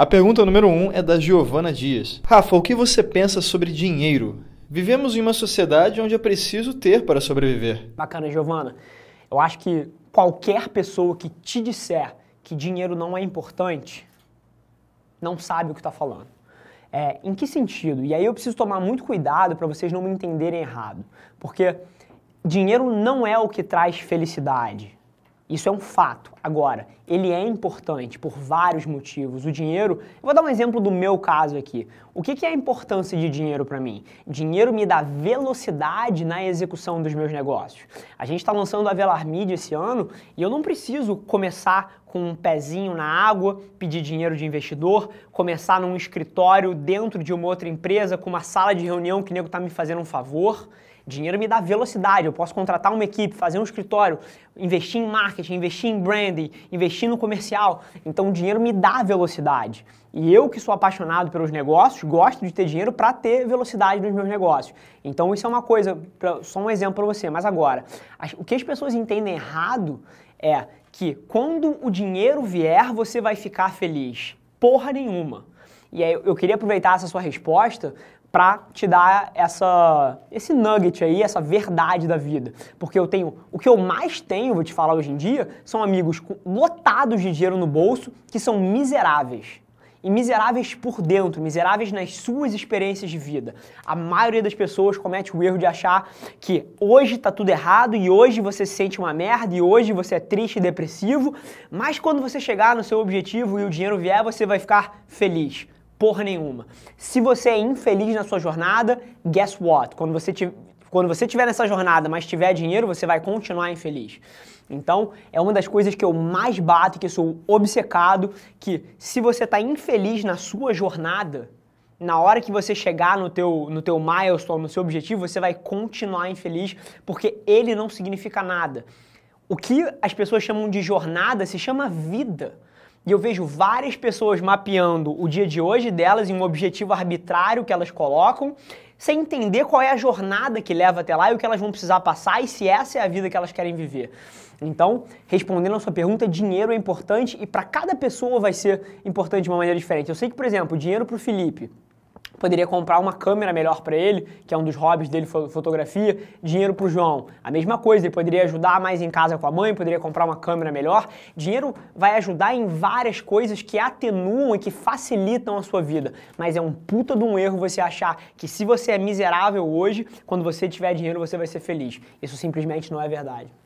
A pergunta número 1 um é da Giovana Dias. Rafa, o que você pensa sobre dinheiro? Vivemos em uma sociedade onde é preciso ter para sobreviver. Bacana, Giovana. Eu acho que qualquer pessoa que te disser que dinheiro não é importante não sabe o que está falando. É, em que sentido? E aí eu preciso tomar muito cuidado para vocês não me entenderem errado. Porque dinheiro não é o que traz felicidade. Isso é um fato. Agora, ele é importante por vários motivos. O dinheiro, eu vou dar um exemplo do meu caso aqui. O que, que é a importância de dinheiro para mim? Dinheiro me dá velocidade na execução dos meus negócios. A gente está lançando a Velar Media esse ano e eu não preciso começar com um pezinho na água, pedir dinheiro de investidor, começar num escritório dentro de uma outra empresa, com uma sala de reunião que o nego está me fazendo um favor. Dinheiro me dá velocidade, eu posso contratar uma equipe, fazer um escritório, investir em marketing, investir em brand, venda investir no comercial. Então o dinheiro me dá velocidade. E eu que sou apaixonado pelos negócios, gosto de ter dinheiro para ter velocidade nos meus negócios. Então isso é uma coisa, só um exemplo para você. Mas agora, o que as pessoas entendem errado é que quando o dinheiro vier, você vai ficar feliz. Porra nenhuma. E aí eu queria aproveitar essa sua resposta para te dar essa esse nugget aí, essa verdade da vida. Porque eu tenho, o que eu mais tenho, vou te falar hoje em dia, são amigos lotados de dinheiro no bolso que são miseráveis. E miseráveis por dentro, miseráveis nas suas experiências de vida. A maioria das pessoas comete o erro de achar que hoje está tudo errado e hoje você se sente uma merda e hoje você é triste e depressivo, mas quando você chegar no seu objetivo e o dinheiro vier, você vai ficar feliz porra nenhuma. Se você é infeliz na sua jornada, guess what? Quando você, te, quando você tiver nessa jornada, mas tiver dinheiro, você vai continuar infeliz. Então, é uma das coisas que eu mais bato, que eu sou obcecado, que se você está infeliz na sua jornada, na hora que você chegar no teu, no teu milestone, no seu objetivo, você vai continuar infeliz, porque ele não significa nada. O que as pessoas chamam de jornada se chama vida e eu vejo várias pessoas mapeando o dia de hoje delas em um objetivo arbitrário que elas colocam, sem entender qual é a jornada que leva até lá e o que elas vão precisar passar e se essa é a vida que elas querem viver. Então, respondendo a sua pergunta, dinheiro é importante e para cada pessoa vai ser importante de uma maneira diferente. Eu sei que, por exemplo, dinheiro para o Felipe poderia comprar uma câmera melhor para ele, que é um dos hobbies dele, fotografia, dinheiro para o João. A mesma coisa, ele poderia ajudar mais em casa com a mãe, poderia comprar uma câmera melhor. Dinheiro vai ajudar em várias coisas que atenuam e que facilitam a sua vida, mas é um puta de um erro você achar que se você é miserável hoje, quando você tiver dinheiro você vai ser feliz. Isso simplesmente não é verdade.